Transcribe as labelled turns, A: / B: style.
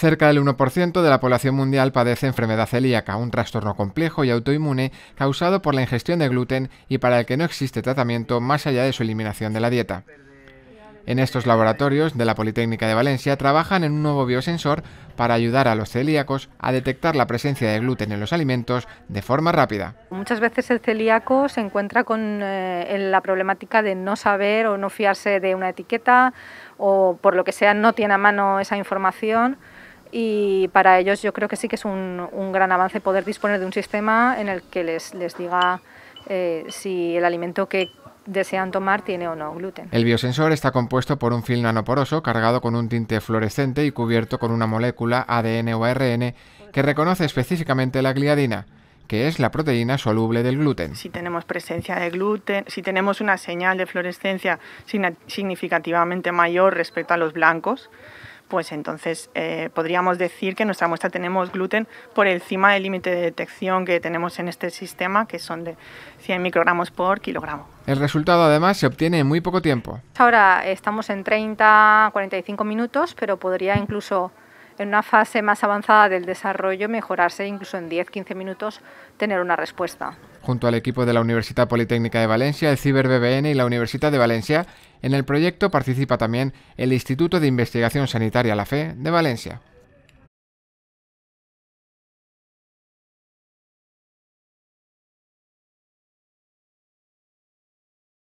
A: Cerca del 1% de la población mundial padece enfermedad celíaca, un trastorno complejo y autoinmune causado por la ingestión de gluten y para el que no existe tratamiento más allá de su eliminación de la dieta. En estos laboratorios de la Politécnica de Valencia trabajan en un nuevo biosensor para ayudar a los celíacos a detectar la presencia de gluten en los alimentos de forma rápida.
B: Muchas veces el celíaco se encuentra con eh, la problemática de no saber o no fiarse de una etiqueta o por lo que sea no tiene a mano esa información y para ellos yo creo que sí que es un, gran avance poder disponer de un sistema en el que les, les diga eh, si el alimento que desean tomar tiene o no gluten.
A: El biosensor está compuesto por un film nanoporoso cargado con un tinte fluorescente y cubierto con una molécula ADN o ARN que reconoce específicamente la gliadina que es la proteína soluble del gluten. Si
C: tenemos presencia de gluten, si tenemos una señal de fluorescencia significativamente mayor respecto a los blancos, pues entonces eh, podríamos decir que en nuestra muestra tenemos gluten por encima del límite de detección que tenemos en este sistema, que son de 100 microgramos por kilogramo.
A: El resultado además se obtiene en muy poco tiempo.
C: Ahora
B: estamos en 30, 45 minutos, pero podría incluso en una fase más avanzada del desarrollo mejorarse incluso en 10, 15 minutos tener una respuesta
A: junto al equipo de la Universidad Politécnica de Valencia, el CiberBBN y la Universidad de Valencia. En el proyecto participa también el Instituto de Investigación Sanitaria La Fe de Valencia.